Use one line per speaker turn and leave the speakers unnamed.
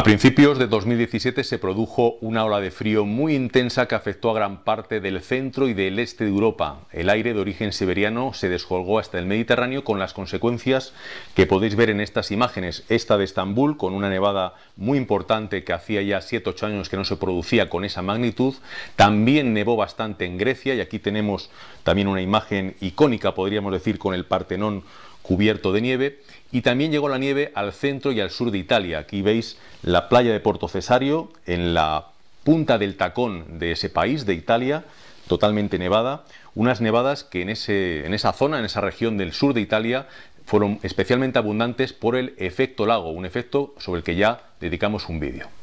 A principios de 2017 se produjo una ola de frío muy intensa que afectó a gran parte del centro y del este de Europa. El aire de origen siberiano se descolgó hasta el Mediterráneo con las consecuencias que podéis ver en estas imágenes. Esta de Estambul, con una nevada muy importante que hacía ya 7-8 años que no se producía con esa magnitud. También nevó bastante en Grecia y aquí tenemos también una imagen icónica, podríamos decir, con el Partenón cubierto de nieve y también llegó la nieve al centro y al sur de Italia. Aquí veis la playa de Porto Cesario en la punta del tacón de ese país, de Italia, totalmente nevada. Unas nevadas que en, ese, en esa zona, en esa región del sur de Italia, fueron especialmente abundantes por el efecto lago, un efecto sobre el que ya dedicamos un vídeo.